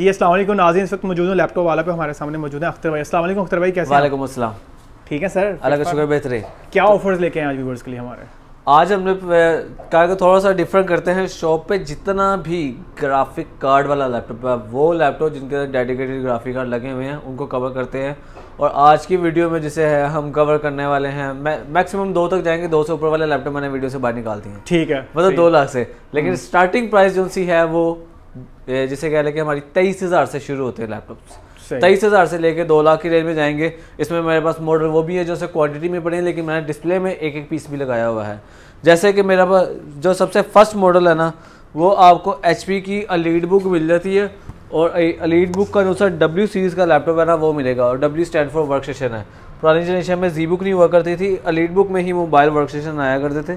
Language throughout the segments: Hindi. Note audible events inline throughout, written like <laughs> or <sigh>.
जी असलम नाजी इस वक्त मौजूद हूँ लैपटॉप वाला पे हमारे सामने मौजूद है अख्तर भाई असल अख्तर भाई कैसे वालेकुम असलम ठीक है सर अलग शुक्र बेहतर है क्या ऑफर्स लेके आए आज व्यूवर्स के लिए हमारे आज हमने कहा कि थोड़ा सा डिफरेंट करते हैं शॉप पे जितना भी ग्राफिक कार्ड वाला लैपटॉप है वो लैपटॉप जिनके डेडिकेटेड ग्राफिक कार्ड लगे हुए हैं उनको कवर करते हैं और आज की वीडियो में जिसे है हम कवर करने वाले हैं मै, मैक्सिमम दो तक जाएंगे दो से ऊपर वाले लैपटॉप मैंने वीडियो से बाहर निकाल दिए ठीक है मतलब दो लाख से लेकिन स्टार्टिंग हम्म। प्राइस जो सी है वो जिसे कह लें कि हमारी तेईस हज़ार से शुरू होते हैं लैपटॉप्स तेईस हज़ार से लेके दो लाख की रेंज में जाएंगे इसमें मेरे पास मॉडल वो भी है जो क्वांटिटी में पड़े हैं लेकिन मैंने डिस्प्ले में एक एक पीस भी लगाया हुआ है जैसे कि मेरा पास जो सबसे फर्स्ट मॉडल है ना वो आपको एच की अलीड बुक मिल जाती है और अलीड बुक का अनुसार डब्ल्यू सीरीज़ का लैपटॉप है ना वो मिलेगा और W stand for work station है पुरानी जनरेशन में जी बुक नहीं हुआ करती थी अलीड बुक में ही मोबाइल वर्क स्टेशन आया करते थे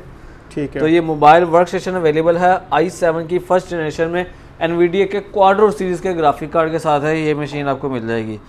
ठीक है तो ये मोबाइल वर्क स्टेशन अवेलेबल है आई सेवन की फर्स्ट जनरेशन में एनवीडीए के क्वाड्रो सीरीज़ के ग्राफिक कार्ड के साथ है ये मशीन आपको मिल जाएगी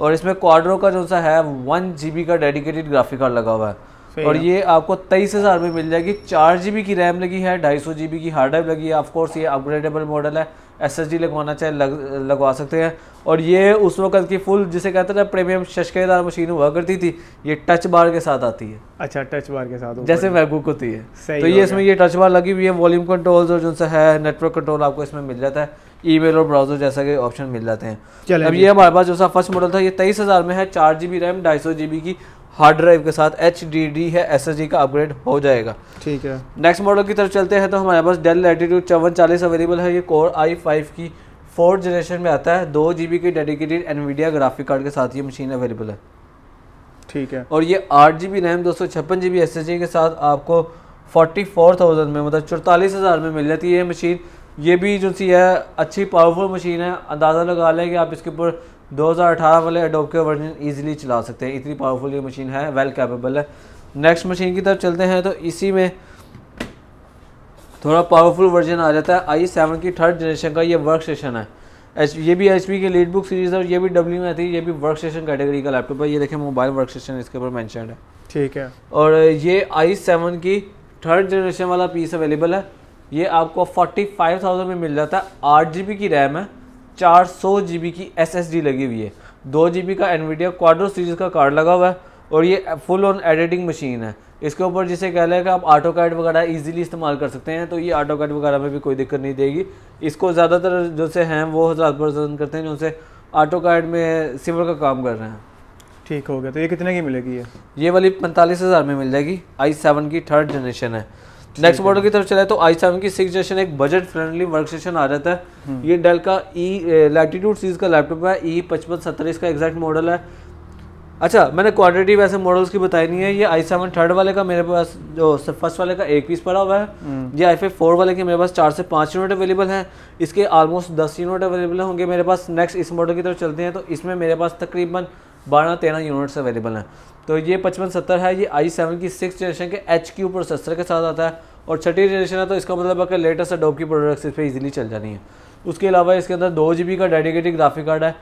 और इसमें क्वाड्रो का जो सा है वन जी का डेडिकेटेड ग्राफिक कार्ड लगा हुआ है और ये आपको तेईस हज़ार में मिल जाएगी चार जी की रैम लगी है ढाई सौ की हार्ड ड्राइव लगी है ऑफकोर्स ये अपग्रेडेबल मॉडल है एस एस डी लगवाना चाहे लग लगवा सकते हैं और ये उस वक्त की फुल जिसे कहते हैं प्रीमियम शशकेदार मशीन हुआ करती थी ये टच बार के साथ आती है अच्छा टच बार के साथ जैसे मैकबुक होती है तो ये इसमें ये टच बार लगी हुई है वॉल्यूम कंट्रोल्स और जो है नेटवर्क कंट्रोल आपको इसमें मिल जाता है ईमेल और ब्राउजर जैसा के ऑप्शन मिल जाते हैं अब ये हमारे पास जो सा फर्स्ट मॉडल था ये तेईस हज़ार में है चार जी बी रैम ढाई सौ जी बी की हार्ड ड्राइव के साथ एच है एस का अपग्रेड हो जाएगा ठीक है नेक्स्ट मॉडल की तरफ चलते हैं तो हमारे पास डेल एटीट्यूड चौवन चालीस अवेलेबल है ये कोर आई फाइव की फोर्थ जनरेशन में आता है दो जी के डेडिकेटेड एनवीडिया ग्राफिक कार्ड के साथ ये मशीन अवेलेबल है ठीक है और ये आठ जी बी रैम दो सौ छप्पन जी बी एस एस के साथ आपको फोर्टी फोर थाउजेंड में मतलब चौतालीस हज़ार में मिल जाती है ये मशीन ये भी जो सी है अच्छी पावरफुल मशीन है अंदाज़ा लगा लें कि आप इसके ऊपर 2018 वाले एडोब के वर्जन ईजिली चला सकते हैं इतनी पावरफुल ये मशीन है वेल कैपेबल है नेक्स्ट मशीन की तरफ चलते हैं तो इसी में थोड़ा पावरफुल वर्जन आ जाता है आई सेवन की थर्ड जनरेशन का ये वर्क स्टेशन है एच ये भी एच पी की लीड बुक सीरीज़ है और ये भी डब्ल्यू में थी ये भी वर्क स्टेशन कैटेगरी का लैपटॉप है ये देखें मोबाइल वर्क स्टेशन इसके ऊपर मैंशन है ठीक है और ये आई सेवन की थर्ड जनरेशन वाला पीस अवेलेबल है ये आपको फोर्टी फाइव थाउजेंड में मिल जाता है आठ जी बी की रैम है चार सौ जी बी की एस एस डी लगी हुई है दो जी बी का एनवीडिया क्वाड्रो सीरीज़ का कार्ड लगा हुआ है और ये फुल ऑन एडिटिंग मशीन है इसके ऊपर जिसे कह लें कि आप ऑटो कैड वगैरह इजीली इस्तेमाल कर सकते हैं तो ये ऑटो कैड वगैरह में भी कोई दिक्कत नहीं देगी इसको ज़्यादातर जो से हैं वो हज़ार पसंद करते हैं जो से ऑटो कैड में सिवर का काम कर रहे हैं ठीक हो गया तो ये कितने की मिलेगी ये ये वाली पैंतालीस हज़ार में मिल जाएगी आई सेवन की थर्ड जनरेशन है नेक्स्ट मॉडल की तरफ चलाए तो आई सेवन की सिक्स जनरेशन एक बजट फ्रेंडली वर्क स्टेशन आ जाता है हम्म। ये डेल का ई लैटीट्यूड सीरीज का लैपटॉप है ई e पचपन सत्तर इसका एग्जैक्ट मॉडल है अच्छा मैंने क्वांटिटी वैसे मॉडल्स की बताई नहीं है ये आई सेवन थर्ड वाले का मेरे पास जो फर्स्ट वाले का एक पीस पड़ा हुआ है हम्म। ये आई फाइव फोर वाले के मेरे पास चार से पाँच यूनिट अवेलेबल हैं इसके आलमोस्ट दस यूनिट अवेलेबल होंगे मेरे पास नेक्स्ट इस मॉडल की तरफ चलते हैं तो इसमें मेरे पास तकरीबन बारह तेरह यूनिट्स अवेलेबल हैं तो ये पचपन सत्तर है ये आई सेवन की सिक्स जनरेशन के एच क्यू प्रोसेसर के साथ आता है और छठी जनरेशन है तो इसका मतलब अगर लेटेस्ट अडोब की प्रोडक्ट्स इस पर ईजिली चल जानी है उसके अलावा इसके अंदर दो जी का डेडिकेटेड ग्राफिक कार्ड है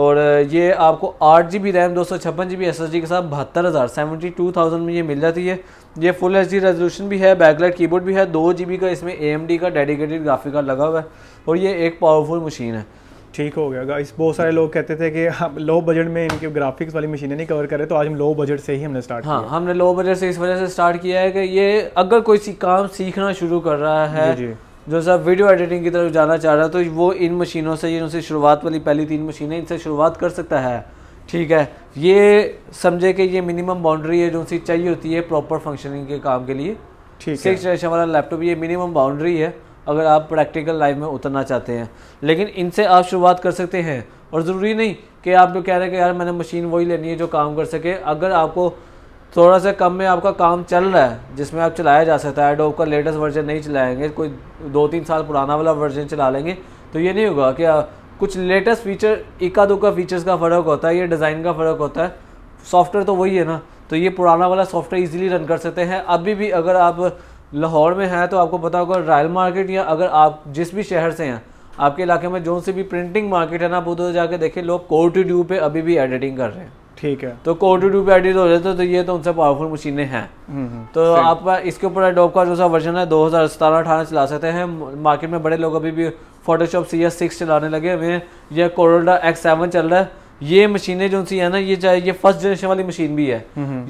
और ये आपको आठ जी बी रैम दो सौ छप्पन G B S S D के साथ बहत्तर हज़ार सेवेंटी टू थाउजेंड में ये मिल जाती है ये फुल एच डी रेजोल्यूशन भी है बैकलाइट कीबोर्ड भी है दो जी बी का इसमें ए एम डी का डेडिकेटेड ग्राफिक कार्ड लगा हुआ है और ये एक पावरफुल मशीन है ठीक हो गया गाइस बहुत सारे लोग कहते थे कि हम लो बजट में इनके ग्राफिक्स वाली मशीनें नहीं कवर करें तो आज हम लो बजट से ही हमने स्टार्ट हाँ किया। हमने लो बजट से इस वजह से स्टार्ट किया है कि ये अगर कोई सी काम सीखना शुरू कर रहा है जी जी। जो सर वीडियो एडिटिंग की तरफ जाना चाह रहा है तो वो इन मशीनों से इनसे शुरुआत वाली पहली तीन मशीनें इनसे शुरुआत कर सकता है ठीक है ये समझे कि ये मिनिमम बाउंड्री है जो चाहिए होती है प्रॉपर फंक्शनिंग के काम के लिए ठीक है वाला लैपटॉप ये मिनिमम बाउंड्री है अगर आप प्रैक्टिकल लाइफ में उतरना चाहते हैं लेकिन इनसे आप शुरुआत कर सकते हैं और ज़रूरी नहीं कि आप जो कह रहे हैं कि यार मैंने मशीन वही लेनी है जो काम कर सके अगर आपको थोड़ा सा कम में आपका काम चल रहा है जिसमें आप चलाया जा सकता है एडोब का लेटेस्ट वर्जन नहीं चलाएंगे कोई दो तीन साल पुराना वाला वर्जन चला लेंगे तो ये नहीं होगा कि हाँ, कुछ लेटेस्ट फीचर इक्का दुक्का फीचर्स का फ़र्क होता है या डिज़ाइन का फ़र्क होता है सॉफ्टवेयर तो वही है ना तो ये पुराना वाला सॉफ्टवेयर इजीली रन कर सकते हैं अभी भी अगर आप लाहौर में है तो आपको पता होगा रॉयल मार्केट या अगर आप जिस भी शहर से हैं आपके इलाके में जो से भी प्रिंटिंग मार्केट है ना आप उधर जाके देखें लोग कोर्टी ड्यू पे अभी भी एडिटिंग कर रहे हैं ठीक है तो कोर्टी ड्यू पे एडिट हो जाते हैं तो, तो ये तो उनसे पावरफुल मशीनें हैं हम्म, हम्म, तो आप इसके ऊपर एडोप का जो सा वर्जन है दो हज़ार सतारह अठारह चला सकते हैं मार्केट में बड़े लोग अभी भी फोटोशॉप सी एस सिक्स चलाने लगे हुए हैं या कोरोडा एक्स सेवन चल रहा है ये मशीनें जो सी है ना ये चाहे ये फर्स्ट जनरेशन वाली मशीन भी है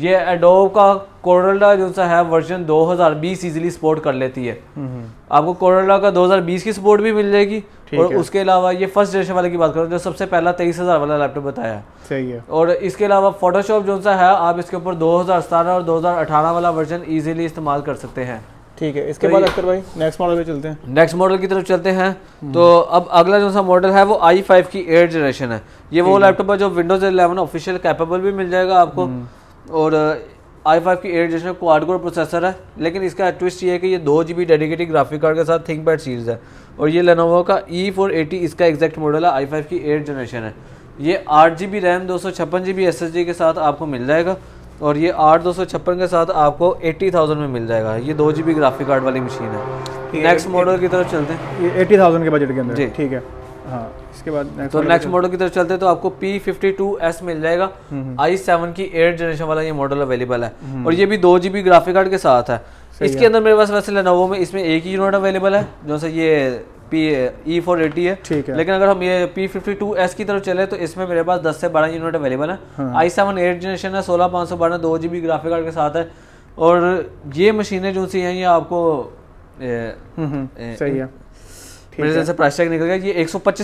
ये एडोब का कोरोडा जो सा है वर्जन 2020 इजीली सपोर्ट कर लेती है आपको कोरोडा का 2020 की सपोर्ट भी मिल जाएगी और उसके अलावा ये फर्स्ट जनरेशन वाले की बात करो जो सबसे पहला तेईस हज़ार वाला लैपटॉप बताया सही है और इसके अलावा फोटोशॉप जो सा है आप इसके ऊपर दो और दो वाला वर्जन ईजिली इस्तेमाल कर सकते हैं ठीक है इसके तो बाद अख्तर भाई नेक्स्ट मॉडल पे चलते हैं नेक्स्ट मॉडल की तरफ चलते हैं हम्म। तो अब अगला जो सा मॉडल है वो आई फाइव की एट जनरेशन है ये वो लैपटॉप है जो विंडोज इलेवन ऑफिशियल कैपेबल भी मिल जाएगा आपको हम्म। और आई uh, फाइव की eight generation quad core processor है लेकिन इसका ट्विस्ट ये है कि ये दो G B dedicated graphic card के साथ थिंक पैड सीरीज है और ये लेनोवो का ई फोर एटी इसका एग्जैक्ट मॉडल है आई फाइव की एट जनरेशन है ये आठ जी बी रैम दो सौ छप्पन G B S S D के साथ आपको मिल जाएगा और ये आठ दो सौ छप्पन के साथ आपको एट्टी थाउजेंड में मिल जाएगा ये दो जी बी ग्राफिक कार्ड वाली मशीन है नेक्स्ट मॉडल की तरफ चलते हैं ये एट्टी थाउजेंड के बजट के अंदर जी ठीक है हाँ इसके बाद तो नेक्स्ट मॉडल की तरफ चलते हैं तो आपको पी फिफ्टी टू एस मिल जाएगा आई हम्म, सेवन हम्म। की एट जनरेशन वाला ये मॉडल अवेलेबल है हम्म। और ये भी दो जी बी ग्राफिक कार्ड के साथ है इसके अंदर मेरे पास वैसे लेनोवो में इसमें एक ही यूनिट अवेलेबल है जो से ये पी ई फोर एटी है ठीक है लेकिन अगर हम ये पी फिफ्टी टू एस की तरफ चले तो इसमें मेरे पास दस से बारह यूनिट अवेलेबल है आई सेवन एट जनरेशन है सोलह पाँच सौ बारह दो जी बी ग्राफिक कार्ड के साथ है और ये मशीनें जो सी हैं ये आपको हम्म, हम्म,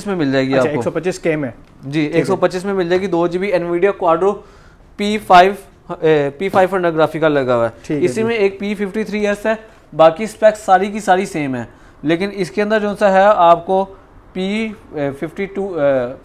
में मिल जाएगी अच्छा, आपको में जी में मिल जाएगी दो G B Nvidia Quadro P five P five लगा हुआ है इसी में एक पी है बाकी स्पेक्स सारी की सारी सेम है लेकिन इसके अंदर जो सा है आपको P fifty two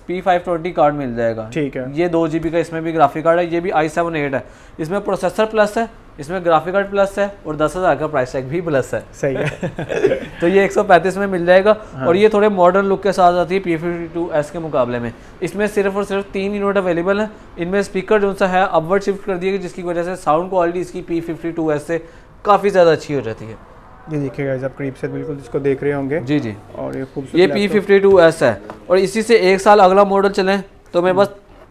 P five twenty card मिल जाएगा ठीक है ये दो जी का इसमें भी ग्राफिक कार्ड है ये भी आई सेवन एट है इसमें प्रोसेसर प्लस है इसमें ग्राफिक कार्ड प्लस है और दस हज़ार का प्राइस टैग भी प्लस है सही है <laughs> तो ये एक सौ पैंतीस में मिल जाएगा हाँ। और ये थोड़े मॉडर्न लुक के साथ आती है पी फिफ्टी टू एस के मुकाबले में इसमें सिर्फ और सिर्फ तीन यूनिट अवेलेबल हैं इनमें स्पीकर जो सा है अपवर्ड शिफ्ट कर दिए जिसकी वजह से साउंड क्वालिटी इसकी पी फिफ्टी टू एस से काफ़ी ज़्यादा अच्छी हो जाती है ये देखिए गाइस आप करीब से बिल्कुल इसको देख रहे होंगे जी जी और ये खूबसूरत ये पी फिफ्टी टू एस है और इसी से एक साल अगला मॉडल चले तो मेरे पास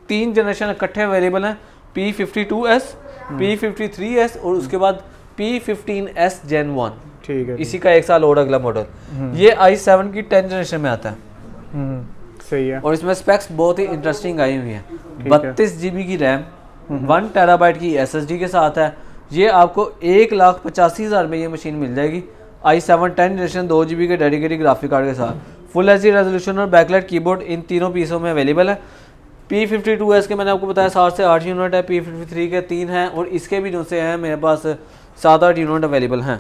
तीन जनरेशन इकट्ठे अवेलेबल हैं P fifty two S P fifty three S और उसके बाद P fifteen S gen one ठीक है इसी का एक साल और अगला मॉडल हम्म। ये आई सेवन की टेन जनरेशन में आता है हम्म, सही है और इसमें स्पेक्स बहुत ही इंटरेस्टिंग आई हुई है बत्तीस जी की रैम वन टेराबाइट की एस के साथ है ये आपको एक लाख पचासी हज़ार में ये मशीन मिल जाएगी आई सेवन टेन जनरेशन दो जी बी के डेडिकेटेड ग्राफिक कार्ड के साथ फुल एच डी रेजोल्यूशन और बैकलाइट कीबोर्ड इन तीनों पीसों में अवेलेबल है पी फिफ्टी टू एस के मैंने आपको बताया सात से आठ यूनिट है पी फिफ्टी थ्री के तीन हैं और इसके भी जो से हैं मेरे पास सात आठ यूनिट अवेलेबल हैं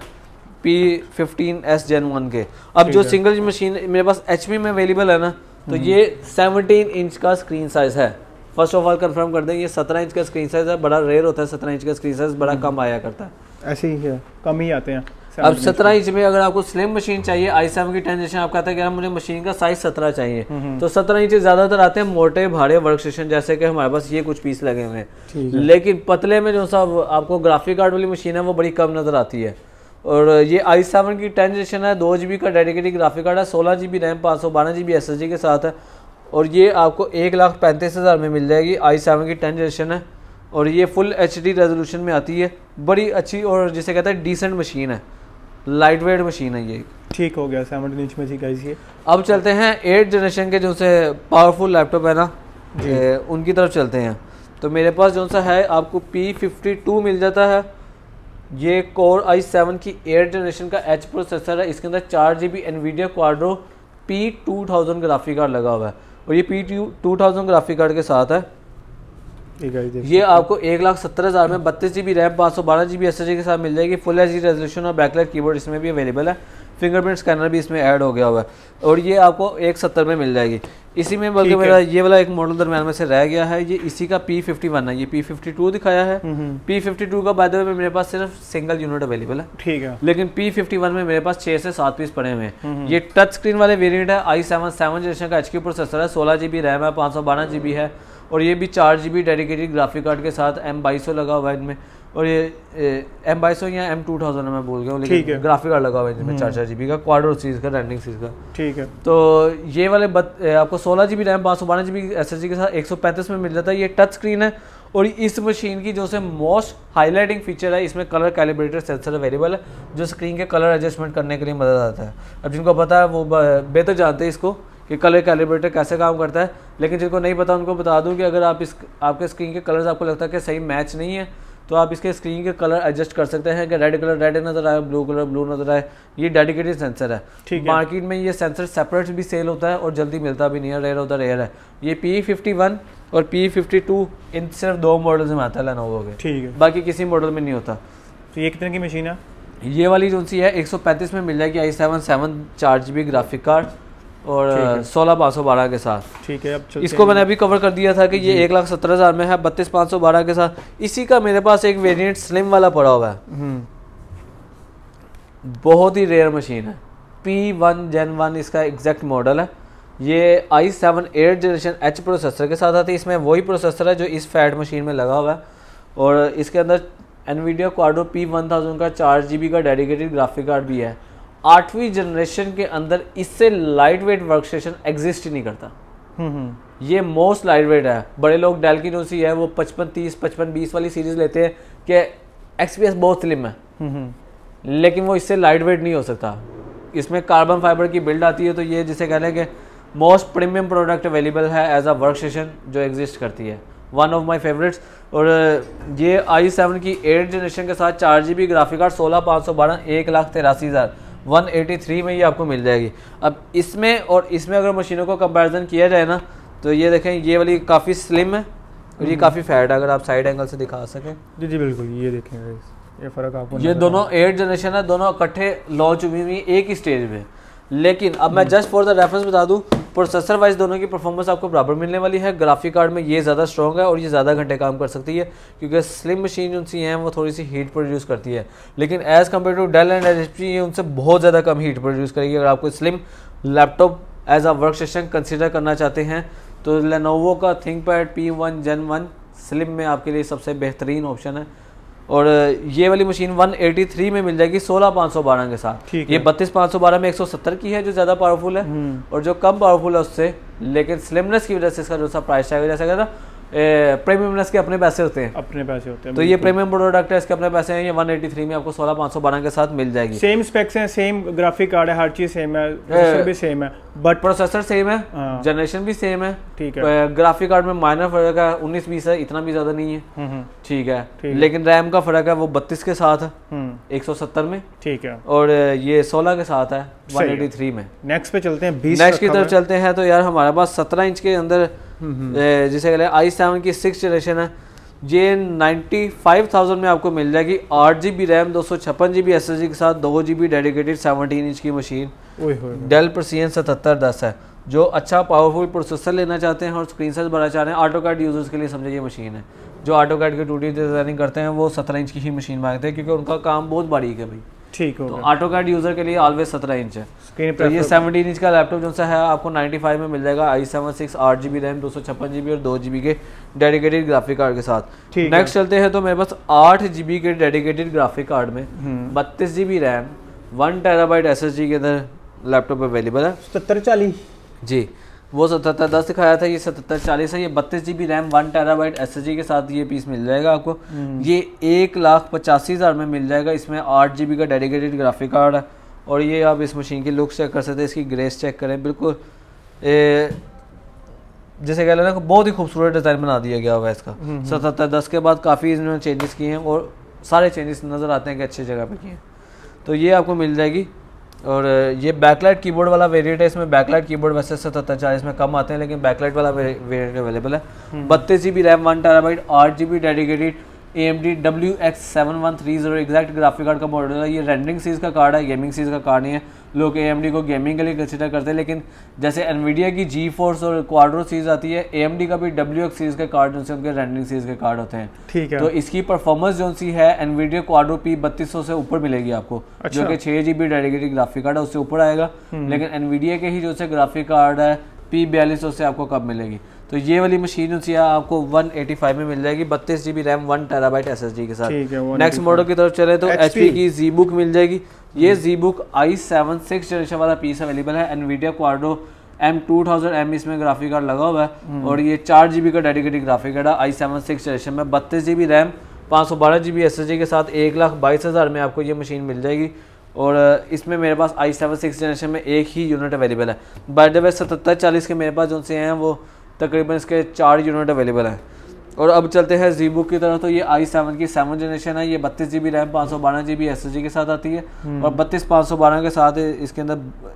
P fifteen S gen one के अब जो सिंगल मशीन मेरे पास एच में अवेलेबल है ना तो हम्म। ये सेवनटीन इंच का स्क्रीन साइज़ है फर्स्ट ऑफ ऑल कंफर्म कर दें ये सत्रह इंच का स्क्रीन साइज है बड़ा रेयर होता है सत्रह इंच का स्क्रीन साइज बड़ा हम्म। कम आया करता है ऐसे ही है कम ही आते हैं अब सत्रह इंच में अगर आपको स्लिम मशीन चाहिए आई सेवन की टेंजेशन आप कहते हैं मुझे मशीन का साइज सत्रह चाहिए हम्म, हम्म। तो सत्रह इंच ज्यादातर आते हैं मोटे भाड़े वर्क स्टेशन जैसे कि हमारे पास ये कुछ पीस लगे हुए हैं लेकिन पतले में जो सब आपको ग्राफिक कार्ड वाली मशीन है वो बड़ी कम नजर आती है और ये आई सेवन की टेन जनरेशन है दो जी बी का डेडिकेटेड ग्राफिक कार्ड है सोलह जी बी रैम पाँच सौ बारह G B S S D के साथ है और ये आपको एक लाख पैंतीस हज़ार में मिल जाएगी आई सेवन की टेन जनरेशन है और ये फुल एच डी रेजोल्यूशन में आती है बड़ी अच्छी और जिसे कहते हैं डिसेंट मशीन है लाइट वेट मशीन है ये ठीक हो गया सेवन इंच में ठीक है अब चलते हैं एट जनरेशन के जो से पावरफुल लैपटॉप है ना उनकी तरफ चलते हैं तो मेरे पास जो सा है आपको पी फिफ्टी टू मिल जाता है ये कोर आई सेवन की एट जनरेशन का एच प्रोसेसर है इसके अंदर चार G B Nvidia Quadro P two thousand graphic card लगा हुआ है और ये P two thousand graphic card के साथ है ये आपको एक लाख सत्तर हज़ार में बत्तीस जी बी रैम पाँच सौ बारह जी बी एस एस के साथ मिल जाएगी फुल एच डी रेजोल्यूशन और बैकलाइट कीबोर्ड इसमें भी अवेलेबल है फिंगरप्रिंट स्कैनर भी इसमें ऐड हो गया हुआ है और ये आपको एक सत्तर में मिल जाएगी इसी में बल्कि मेरा ये वाला एक मॉडल दरमियान में से रह गया है ये इसी का पी फिफ्टी वन है ये पी फिफ्टी टू दिखाया है पी फिफ्टी टू का बाद में मेरे पास सिर्फ सिंगल यूनिट अवेलेबल है ठीक है लेकिन पी फिफ्टी वन में मेरे पास छह से सात पीस पड़े हुए हैं हम्म, हम्म। ये टच स्क्रीन वाले वेरियंट है आई सेवन सेवन जनरेशन का एच प्रोसेसर है सोलह जीबी रैम है पाँच सौ बारह जीबी है और ये भी चार जी डेडिकेटेड ग्राफिक कार्ड के साथ एम बाईस लगा हुआ है इनमें और ये एम बाईस या एम टू थाउजेंड में बोल गया हूँ लेकिन ग्राफिक कार्ड लगा हुआ है हम्म। चार चार जी का क्वाड सीज का रैंडिंग सीज का ठीक है तो ये वाले बत, आपको सोलह जी बी रैम पाँच सौ बारह G B S S D के साथ एक सौ पैंतीस में मिल जाता है ये टच स्क्रीन है और इस मशीन की जो से मोस्ट हाईलाइटिंग फीचर है इसमें कलर कैलिब्रेटर सेंसर अवेलेबल है जो स्क्रीन के कलर एडजस्टमेंट करने के लिए मदद आता है अब जिनको पता है वो बेहतर जानते हैं इसको कि कलर कैलिब्रेटर कैसे काम करता है लेकिन जिनको नहीं पता उनको बता दूं कि अगर आप इस आपके स्क्रीन के कलर्स आपको लगता है कि सही मैच नहीं है तो आप इसके स्क्रीन के कलर एडजस्ट कर सकते हैं कि रेड कलर रेड नज़र आए ब्लू कलर ब्लू नज़र आए ये डेडिकेटेड सेंसर है ठीक मार्केट में ये सेंसर सेपरेट भी सेल होता है और जल्दी मिलता भी नहीं है रेयर होता रेयर है ये पी फिफ्टी वन और पी फिफ्टी टू इन सिर्फ दो मॉडल में आता है लेनोवो ठीक है बाकी किसी मॉडल में नहीं होता तो ये कितने की मशीन है ये वाली जो सी है पैंतीस में मिल जाएगी आई सेवन सेवन चार जी बी ग्राफिक कार्ड और सोलह पाँच सौ बारह के साथ ठीक है अब इसको मैंने अभी कवर कर दिया था कि ये एक लाख सत्रह हज़ार में है बत्तीस पाँच सौ बारह के साथ इसी का मेरे पास एक वेरिएंट स्लिम वाला पड़ा हुआ है हम्म। बहुत ही रेयर मशीन है पी वन जेन वन इसका एग्जैक्ट मॉडल है ये i seven eight generation H processor के साथ आती है इसमें वही प्रोसेसर है जो इस फैट मशीन में लगा हुआ है और इसके अंदर Nvidia Quadro P one thousand का चार जी बी का डेडिकेटेड ग्राफिक कार्ड भी है आठवीं जनरेशन के अंदर इससे light weight work station exist ही नहीं करता हम्म, हम्म। ये मोस्ट लाइट वेट है बड़े लोग डेल की जो सी है वो पचपन तीस पचपन बीस वाली सीरीज लेते हैं कि एक्सपीएस बहुत स्लिम है हम्म, लेकिन वो इससे लाइट वेट नहीं हो सकता इसमें कार्बन फाइबर की बिल्ड आती है तो ये जिसे कह लें कि मोस्ट प्रीमियम प्रोडक्ट अवेलेबल है एज अ वर्क स्टेशन जो एग्जिस्ट करती है वन ऑफ माई फेवरेट्स और ये आई सेवन की एट जनरेशन के साथ चार जी बी ग्राफिक कार्ड सोलह पाँच सौ बारह एक लाख तिरासी हज़ार 183 में ये आपको मिल जाएगी अब इसमें और इसमें अगर मशीनों को कंपेरिजन किया जाए ना तो ये देखें ये वाली काफ़ी स्लिम है और ये हम्म। काफ़ी फैट है अगर आप साइड एंगल से दिखा सकें जी जी बिल्कुल ये देखें ये फ़र्क आपको ये दोनों एट जनरेशन है दोनों इकट्ठे लॉन्च हुई हुई एक ही स्टेज में लेकिन अब मैं जस्ट फॉर द रेफरेंस बता दूँ प्रोसेसर वाइज दोनों की परफॉर्मेंस आपको बराबर मिलने वाली है ग्राफिक कार्ड में ये ज़्यादा स्ट्रॉग है और ये ज़्यादा घंटे काम कर सकती है क्योंकि स्लिम मशीन सी हैं वो थोड़ी सी हीट प्रोड्यूस करती है लेकिन as compare to Dell and H ये उनसे बहुत ज़्यादा कम हीट प्रोड्यूस करेगी अगर आपको slim laptop as a work station consider करना चाहते हैं तो लेनोवो का ThinkPad P one gen one slim में आपके लिए सबसे बेहतरीन ऑप्शन है और ये वाली मशीन 183 में मिल जाएगी सोलह पाँच सौ बारह के साथ ये बत्तीस पाँच सौ बारह में एक सौ सत्तर की है जो ज़्यादा पावरफुल है हम्म। और जो कम पावरफुल है उससे लेकिन स्लिमनेस की वजह से इसका जो सा प्राइस टैग हो जा था प्रीमियम प्लस के अपने पैसे होते हैं अपने पैसे होते हैं तो ये प्रीमियम प्रोडक्ट है इसके अपने पैसे हैं ये 183 में आपको 16 पाँच सौ बारह के साथ मिल जाएगी सेम स्पेक्स हैं सेम ग्राफिक कार्ड है हर चीज़ सेम है प्रोसेसर भी सेम है बट प्रोसेसर सेम है जनरेशन हाँ। भी सेम है ठीक है ग्राफिक कार्ड में माइनर फर्क है उन्नीस बीस है इतना भी ज़्यादा नहीं है हम्म, हम्म। ठीक है लेकिन रैम का फर्क है वो बत्तीस के साथ हम्म। एक सौ सत्तर में ठीक है और ये सोलह के साथ है वन एटी थ्री में नेक्स्ट पे चलते हैं नेक्स्ट की तरफ चलते हैं तो यार हमारे पास सत्रह इंच के अंदर जिसे कहते हैं आई सेवन की सिक्स जनरेशन है ये 95,000 में आपको मिल जाएगी आठ जी बी रैम दो सौ छप्पन G B S S D के साथ दो G B dedicated seventeen inch की मशीन डेल प्रसियन सतहत्तर दस है जो अच्छा पावरफुल प्रोसेसर लेना चाहते हैं और स्क्रीन साइज बढ़ा चाह रहे हैं ऑटो कार्ड यूजर्स के लिए समझे ये मशीन है जो ऑटो कार्ड के टूटी डिज़ाइनिंग करते हैं वो सत्रह इंच की ही मशीन मांगते हैं क्योंकि उनका काम बहुत बारीक है भाई ठीक हो तो ऑटो कैड यूजर के लिए ऑलवेज सत्रह इंच है तो ये सेवनटीन इंच का लैपटॉप जो सा है आपको फाइव में मिल जाएगा आई सेवन सिक्स आठ जी बी रैम दो सौ छप्पन जी बी और दो जी बी के डेडिकेटेड ग्राफिक कार्ड के साथ नेक्स्ट चलते हैं तो मेरे पास आठ जी बी के डेडिकेटेड ग्राफिक कार्ड में हम्म। बत्तीस G B RAM one terabyte S S D के अंदर लैपटॉप अवेलेबल है सत्तर चालीस जी वो सतहत्तर दस दिखाया था ये सतहत्तर चालीस है ये बत्तीस G B RAM one terabyte S के साथ ये पीस मिल जाएगा आपको हम्म। ये एक लाख पचासी हज़ार में मिल जाएगा इसमें आठ जी बी का डेडिकेटेड ग्राफिक कार्ड है और ये आप इस मशीन की लुक्स चेक कर सकते हैं इसकी ग्रेस चेक करें बिल्कुल ए, जैसे कह लेना बहुत ही खूबसूरत डिज़ाइन बना दिया गया हुआ इसका हम्म, हम्म। सतहत्तर दस के बाद काफ़ी इन्होंने चेंजेस किए हैं और सारे चेंजेस नज़र आते हैं कि अच्छी जगह पर किए हैं तो ये आपको मिल जाएगी और ये बैकलाइट कीबोर्ड वाला वेरिएंट है इसमें बैकलाइट कीबोर्ड वैसे सतहत्तर चार में कम आते हैं लेकिन बैकलाइट वाला वेरिएंट अवेलेबल है हम्म। बत्तीस G B RAM one byte आठ G B dedicated A M D W X seven one three zero exact graphic card का मॉडल है ये रेंडिंग सीज का कार्ड है गेमिंग सीज का कार्ड नहीं है लोग ए को गेमिंग के लिए कंसिडर करते हैं लेकिन जैसे एनवीडिया की जी फोर्स और क्वाड्रो सीरीज आती है ए का भी डब्ल्यू एक्स सीरीज के कार्ड जो उनके रेंडरिंग सीरीज के कार्ड होते हैं ठीक है तो इसकी परफॉर्मेंस जो सी है एनवीडिया क्वाड्रो पी बत्तीस से ऊपर मिलेगी आपको अच्छा। जो कि छह G B dedicated graphic card है उससे ऊपर आएगा हम्म। लेकिन एनवीडिया के ही जो से ग्राफिक कार्ड है पी बयालीस से आपको कब मिलेगी तो ये वाली मशीन उसी आपको 185 में मिल जाएगी बत्तीस G B RAM one terabyte S के साथ नेक्स्ट मॉडल की तरफ चले तो एच की जी बुक मिल जाएगी ये G book i seven six generation वाला पीस अवेलेबल है Nvidia Quadro M two thousand M इसमें ग्राफिक कार्ड लगा हुआ है और ये चार जी का dedicated graphic card i seven six generation में बत्तीस जी रैम पाँच सौ बारह जी बी के साथ एक लाख बाईस हज़ार में आपको ये मशीन मिल जाएगी और इसमें मेरे पास आई सेवन सिक्स जनरेशन में एक ही यूनिट अवेलेबल है बाय द वे सतहत्तर चालीस के मेरे पास जो से हैं वो तकरीबन इसके चार यूनिट अवेलेबल हैं और अब चलते हैं जी बुक की तरफ तो ये आई सेवन की सेवन जनरेशन है ये बत्तीस जी बी रैम पाँच सौ बारह G B S S D के साथ आती है हम्म। और बत्तीस पाँच सौ बारह के साथ इसके अंदर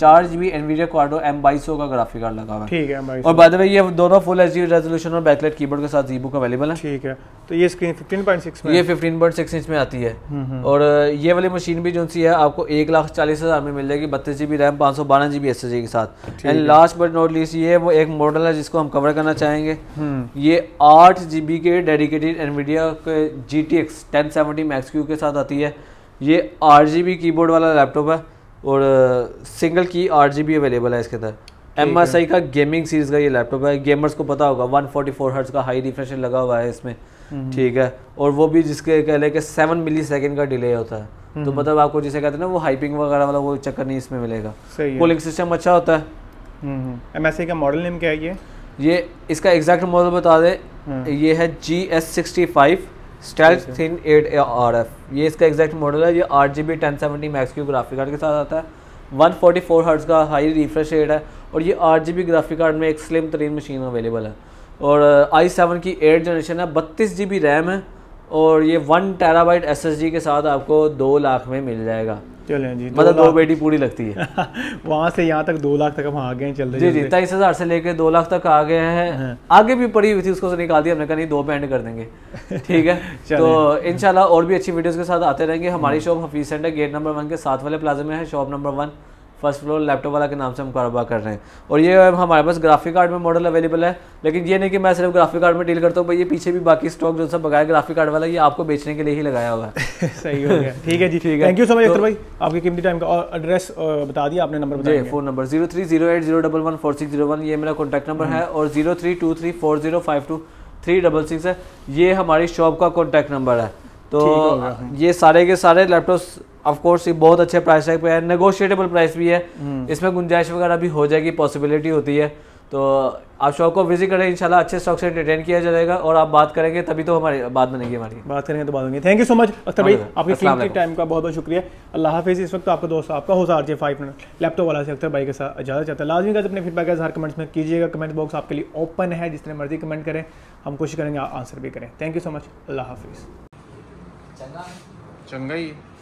चार जीबी एनवीडिया क्वाडो एम बाईस का ग्राफिक कार्ड लगा हुआ ठीक है और बाद में ये दोनों फुल एच रेजोल्यूशन और बैकलेट कीबोर्ड के साथ जीबुक अवेलेबल है ठीक है तो ये स्क्रीन 15.6 में ये 15.6 इंच में आती है हम्म, हम्म। और ये वाली मशीन भी जो सी है आपको एक लाख चालीस हज़ार में मिल जाएगी बत्तीस जीबी रैम पाँच सौ बारह जीबी एस के साथ and last but not least ये वो एक मॉडल है जिसको हम कवर करना चाहेंगे हम्म। ये आठ जीबी के डेडिकेटेड एनवीडिया के G T X ten seventy Max Q के साथ आती है ये आठ जी बी की बोर्ड वाला लैपटॉप है और सिंगल की आठ जी अवेलेबल है इसके अंदर एम एस आई का गेमिंग सीरीज का ये लैपटॉप है गेमर्स को पता होगा वन फोर्टी फोर हर्ट्स का हाई रिफ्रेश लगा हुआ है इसमें हम्म। ठीक है और वो भी जिसके कह लें कि सेवन मिली सेकेंड का डिले होता है तो हम्म। मतलब आपको जिसे कहते हैं ना वो हाइपिंग वगैरह वाला वो चक्कर नहीं इसमें मिलेगा कूलिंग सिस्टम अच्छा होता है एम एस आई का मॉडल नेम क्या है ये ये इसका एग्जैक्ट मॉडल बता दें हम्म। ये है G S sixty five Stealth Thin eight R F ये इसका एग्जैक्ट मॉडल है ये आठ G B ten seventy Max Q graphic card के साथ आता है वन फोर्टी फोर हर्ट्स का हाई रिफ्रेश रेट है और ये आठ जी बी ग्राफिक कार्ड में एक स्लिम तरीन मशीन अवेलेबल है और आई uh, सेवन की एट जनरेशन है बत्तीस जी बी रैम है और ये one terabyte S S D के साथ आपको दो लाख में मिल जाएगा चलें जी मतलब दो, दो बेटी पूरी लगती है <laughs> वहाँ से यहाँ तक दो लाख तक हम आ गए चल रहे जी जी तेईस हज़ार से लेके दो लाख तक आ गए हैं हाँ। आगे भी पड़ी हुई थी उसको निकाल दिया हमने कहा नहीं दो पे कर देंगे <laughs> ठीक है तो इनशाला और भी अच्छी वीडियोज़ के साथ आते रहेंगे हमारी हाँ। Shop Hafeez centre gate number one के साथ वाले प्लाजे में है shop number one first floor laptop वाला के नाम से हम कारोबार कर रहे हैं और ये हमारे पास ग्राफिक कार्ड में मॉडल अवेलेबल है लेकिन ये नहीं कि मैं सिर्फ ग्राफिक कार्ड में डील करता हूँ भाई ये पीछे भी बाकी स्टॉक जो सब बगाया ग्राफिक कार्ड वाला ये आपको बेचने के लिए ही लगाया हुआ है <laughs> सही हो गया ठीक है जी ठीक है थैंक यू सो मच भाई आपके कीमती टाइम का और एड्रेस बता दिया आपने नंबर जी phone number zero three zero eight zero double one four six zero one ये मेरा कॉन्टैक्ट नंबर है और zero three two three four zero five two three double six है ये हमारी शॉप का कॉन्टैक्ट नंबर है तो ये सारे के सारे लैपटॉप ऑफकोर्स ये बहुत अच्छे प्राइस टैग पे है नेगोशिएटेबल प्राइस भी है हम्म। इसमें गुंजाइश वगैरह भी हो जाएगी पॉसिबिलिटी होती है तो आप शॉप को विजिट करें इंशाल्लाह अच्छे स्टॉक से एंटरटेन किया जाएगा और आप बात करेंगे तभी तो हमारी बात बनेगी हमारी बात करेंगे तो बात होगी thank you so much Akhtar भाई आपके कीमती टाइम का बहुत बहुत शुक्रिया अल्लाह हाफिज़ इस वक्त आपका दोस्त आपका होसा आर फाइव मिनट लैपटॉप वाला से अख्तर भाई के साथ ज़्यादा चाहता है लाजमी का अपने फीडबैक हर कमेंट्स में कीजिएगा कमेंट बॉक्स आपके लिए ओपन है जिस मर्जी कमेंट करें हम कोशिश करेंगे आंसर भी करें thank you so much Allah हाफिज़ चंगा ही